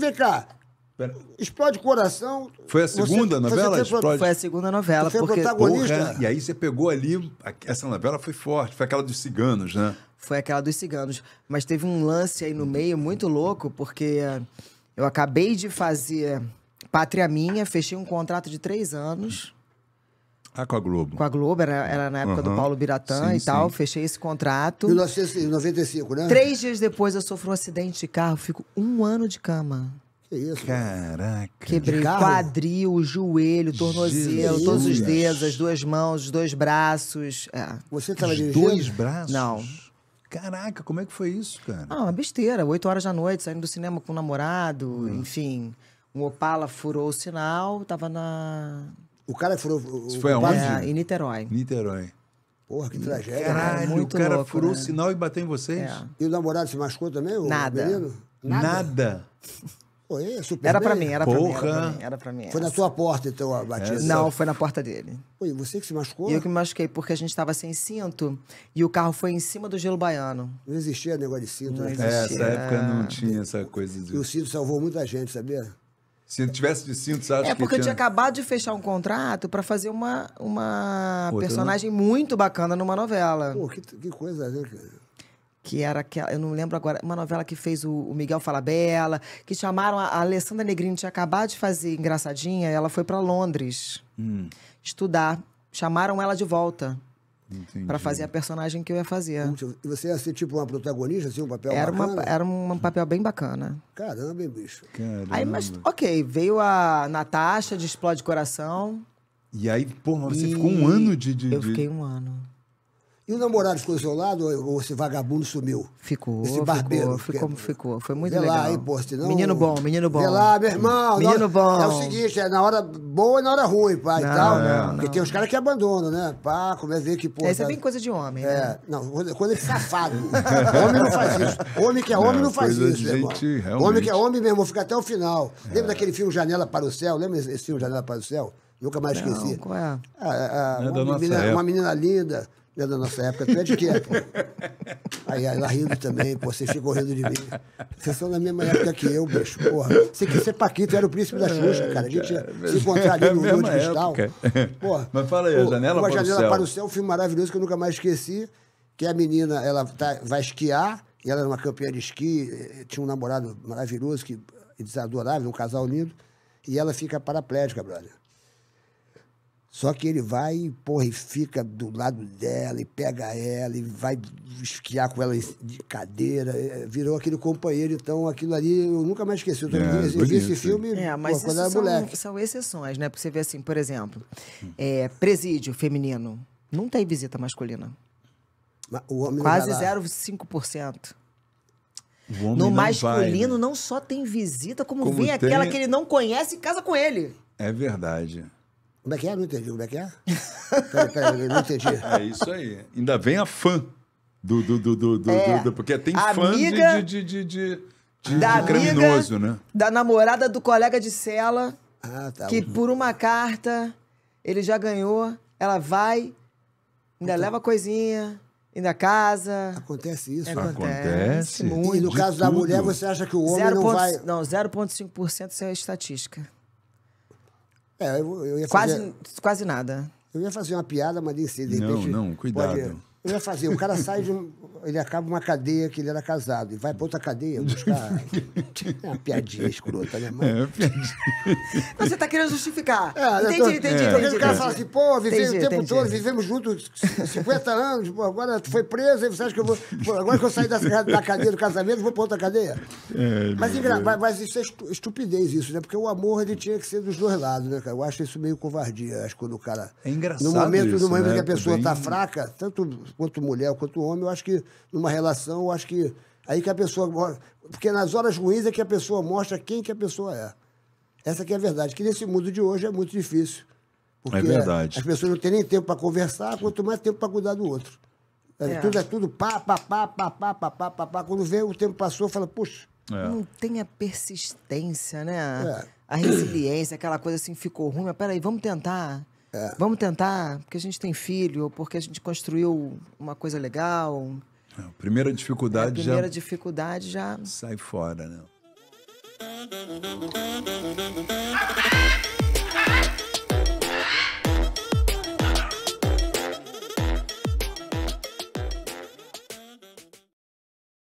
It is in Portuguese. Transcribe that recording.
vem cá. Pera. Explode Coração. Foi a segunda você, novela? Você Explode... Foi a segunda novela. Foi porque... protagonista. Porra, é. e aí você pegou ali. Essa novela foi forte, foi aquela dos ciganos, né? Foi aquela dos ciganos. Mas teve um lance aí no meio muito louco, porque eh, eu acabei de fazer Pátria Minha, fechei um contrato de três anos ah, com a Globo. Com a Globo, era, era na época uhum. do Paulo Biratã sim, e tal. Sim. Fechei esse contrato. 1995, né? Três dias depois eu sofro um acidente de carro, fico um ano de cama. Que isso? Caraca. Quebrei quadril, joelho, tornozelo, Jesus. todos os dedos, as duas mãos, os dois braços. É. Você tava de Dois braços? Não. Caraca, como é que foi isso, cara? Ah, uma besteira. Oito horas da noite, saindo do cinema com o namorado, uhum. enfim. Um Opala furou o sinal, tava na o cara furou. foi aonde? É, em Niterói. Niterói. Porra, que hum, tragédia. Caralho, né? Muito o cara louco, furou né? o sinal e bateu em vocês? É. E o namorado se machucou também? Nada. Menino? Nada. Pô, é super era para mim, era para mim, era para mim, mim. Foi é. na tua porta então a batida? Essa. Não, foi na porta dele. Pô, e você que se machucou? E eu que me machuquei porque a gente estava sem cinto e o carro foi em cima do gelo baiano. Não existia negócio de cinto. Né? Não né? existia. É, nessa época não tinha essa coisa de... E o cinto salvou muita gente, sabia? Se tivesse de cinto, você acha É porque que eu tinha acabado de fechar um contrato para fazer uma, uma né? personagem não? muito bacana numa novela. Pô, que, que coisa, né, que era aquela, eu não lembro agora, uma novela que fez o, o Miguel Falabella, que chamaram a, a, Alessandra Negrini, tinha acabado de fazer Engraçadinha, ela foi para Londres hum. estudar, chamaram ela de volta para fazer a personagem que eu ia fazer. E você ia ser tipo uma protagonista, assim, um papel era bacana? Uma, era um papel bem bacana. Caramba, bem bicho. Caramba. Aí, mas, ok, veio a Natasha de Explode Coração. E aí, pô, você e... ficou um ano de, de. Eu fiquei um ano. E o namorado ficou do seu lado ou esse vagabundo sumiu? Ficou. Esse barbeiro. Ficou, ficou, ficou. Foi muito vê legal. Lá, hein, poste, Menino bom, menino bom. Vê lá, meu irmão. Menino bom. É o seguinte, é na hora boa e na hora ruim, pai, não, e tal. Não, né? porque não. tem uns caras que abandonam, né? Pá, como é ver que, pô... Essa é bem tá- coisa de homem, é, né? Não, coisa de é safado. homem não faz isso. Homem que é homem não, faz isso, meu irmão. Realmente. Homem que é homem, mesmo fica até o final. É. Lembra daquele filme Janela para o Céu? Lembra esse filme Janela para o Céu? Nunca mais não, esqueci. Qual é? Ah, ah, ah é uma, menina, uma menina linda é da nossa época. Tu é de que pô? Aí ela rindo também, pô, vocês ficam rindo de mim. Vocês são da mesma época que eu, bicho, porra. Você quer ser Paquito, era o príncipe da Xuxa, é, cara. A gente ia se encontrar ali é no Lua de Cristal. Porra, Mas fala aí, a Janela para o Céu. para o Céu, um filme maravilhoso que eu nunca mais esqueci, que a menina, ela tá, vai esquiar, e ela era uma campeã de esqui, eh, tinha um namorado maravilhoso, que eles um casal lindo, e ela fica paraplégica, brother. Só que ele vai, porra, e fica do lado dela, e pega ela, e vai esquiar com ela de cadeira. É, virou aquele companheiro. Então, aquilo ali eu nunca mais esqueci. Eu, é, vi, esse filme é, mas quando era são, moleque. São exceções, né? Porque você vê assim, por exemplo, é, presídio feminino. Não tem visita masculina. Quase 0,5%. No masculino vai, né? não só tem visita, como, como vem tem... aquela que ele não conhece e casa com ele. É verdade. Como é que é? Não entendi. Como é que é? peraí, peraí, não entendi. É isso aí. Ainda vem a fã do. do, do, do, do, é. do porque tem fã de, de, de, de, de, da de criminoso, né? Da namorada do colega de cela. Ah, tá. Que por uma carta ele já ganhou. Ela vai, ainda então, leva coisinha, ainda casa. Acontece isso. Acontece. acontece muito. E no caso tudo. da mulher, você acha que o homem 0. não vai... Não, 0,5% isso é estatística. É, eu, eu ia fazer... quase, quase nada. Eu ia fazer uma piada, mas nem De repente, não, não, cuidado. Pode... Eu ia fazer, o cara sai de um, Ele acaba uma cadeia que ele era casado e vai para outra cadeia buscar. É uma piadinha escrota, né, mano? É, piadinha. Você tá querendo justificar. É, entendi, tô, entendi, é. entendi. entendi. O cara fala assim, pô, vivemos o tempo entendi. todo, vivemos juntos 50 anos, pô, agora tu foi preso, você acha que eu vou. Pô, agora que eu saí da, da cadeia do casamento, vou para outra cadeia. É, mas, engra, mas, mas, isso é estupidez, isso, né? Porque o amor ele tinha que ser dos dois lados, né, cara? Eu acho isso meio covardia, acho quando o cara. É engraçado. No momento, isso, no momento né? que a pessoa Bem... tá fraca, tanto quanto mulher, quanto homem, eu acho que numa relação, eu acho que aí que a pessoa porque nas horas ruins é que a pessoa mostra quem que a pessoa é. Essa que é a verdade, que nesse mundo de hoje é muito difícil. Porque é verdade. as pessoas não têm nem tempo para conversar, quanto mais tempo para cuidar do outro. É, é. Tudo é tudo pá, pá, pá, pá, pá, pá, pá, pá, pá. Quando vê, o tempo passou, fala, puxa. É. Não tem a persistência, né? É. A resiliência, aquela coisa assim, ficou ruim, mas peraí, vamos tentar é. Vamos tentar, porque a gente tem filho, ou porque a gente construiu uma coisa legal. É, primeira dificuldade já. É, a primeira já dificuldade já. Sai fora, né?